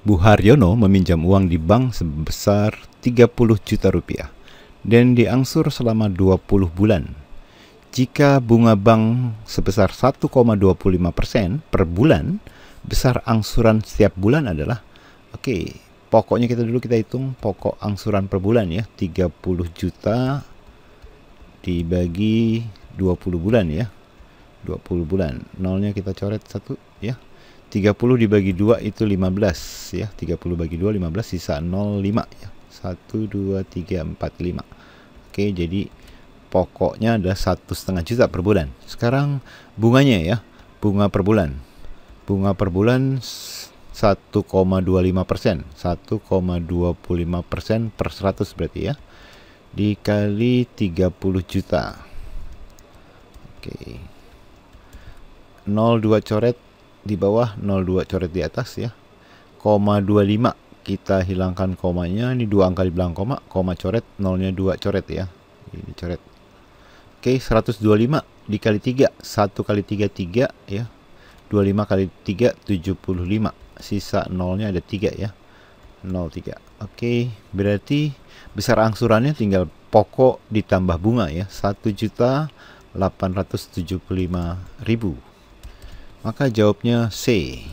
Bu Haryono meminjam uang di bank sebesar 30 juta rupiah dan diangsur selama 20 bulan. Jika bunga bank sebesar 1,25% per bulan, besar angsuran setiap bulan adalah oke, okay, pokoknya kita dulu kita hitung pokok angsuran per bulan ya, 30 juta dibagi 20 bulan ya. 20 bulan nolnya kita coret satu ya 30 dibagi 2 itu 15 ya 30 bagi 2 15 sisa 05 ya 1 2 3 4 5 Oke jadi pokoknya ada satu setengah juta per bulan sekarang bunganya ya bunga per bulan bunga per bulan 1,25 persen 1,25 persen per 100 berarti ya dikali 30 juta Oke 02 coret di bawah 02 coret di atas ya koma 25 kita hilangkan komanya ini dua angka di belakang koma koma coret nolnya dua coret ya ini coret oke 125 dikali 3 1 kali 3 3 ya 25 kali 3 75 sisa nolnya ada 3 ya 03 oke berarti besar angsurannya tinggal pokok ditambah bunga ya 1 juta 875 ribu maka jawabnya C.